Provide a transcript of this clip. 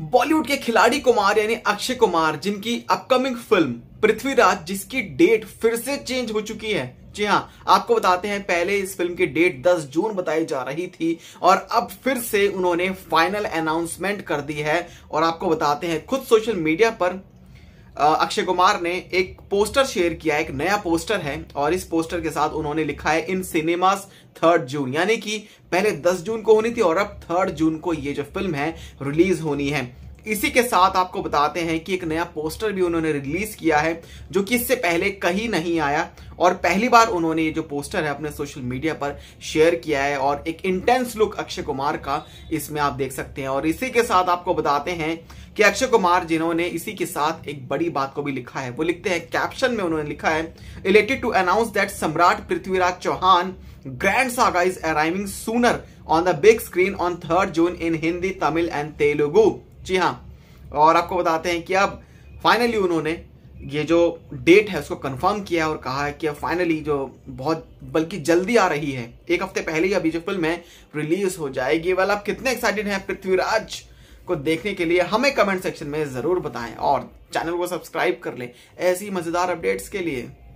बॉलीवुड के खिलाड़ी कुमार यानी अक्षय कुमार जिनकी अपकमिंग फिल्म पृथ्वीराज जिसकी डेट फिर से चेंज हो चुकी है जी हाँ आपको बताते हैं पहले इस फिल्म की डेट 10 जून बताई जा रही थी और अब फिर से उन्होंने फाइनल अनाउंसमेंट कर दी है और आपको बताते हैं खुद सोशल मीडिया पर अक्षय कुमार ने एक पोस्टर शेयर किया एक नया पोस्टर है और इस पोस्टर के साथ उन्होंने लिखा है इन सिनेमास थर्ड जून यानी कि पहले 10 जून को होनी थी और अब थर्ड जून को ये जो फिल्म है रिलीज होनी है इसी के साथ आपको बताते हैं कि एक नया पोस्टर भी उन्होंने रिलीज किया है जो कि इससे पहले कहीं नहीं आया और पहली बार उन्होंने ये जो पोस्टर है अपने सोशल मीडिया पर शेयर किया है और एक इंटेंस लुक अक्षय कुमार का इसमें आप देख सकते हैं और इसी के साथ आपको बताते हैं कि अक्षय कुमार जिन्होंने इसी के साथ एक बड़ी बात को भी लिखा है वो लिखते हैं कैप्शन में उन्होंने लिखा है related to announce that Samrat Prithviraj Chauhan grand saga is arriving sooner on the big screen on third June in Hindi Tamil and Telugu जी हाँ और आपको बताते हैं कि अब फाइनली उन्होंने ये जो डेट है उसको कंफर्म किया है और कहा है कि अब फाइनली जो बहुत बल्कि जल्दी आ रही है एक हफ्ते पहले ही अभी जो फिल्म है रिलीज हो जाएगी वाला आप कितने एक्साइटेड हैं पृथ्वीराज को देखने के लिए हमें कमेंट सेक्शन में ज़रूर बताएं और चैनल को सब्सक्राइब कर लें ऐसी मज़ेदार अपडेट्स के लिए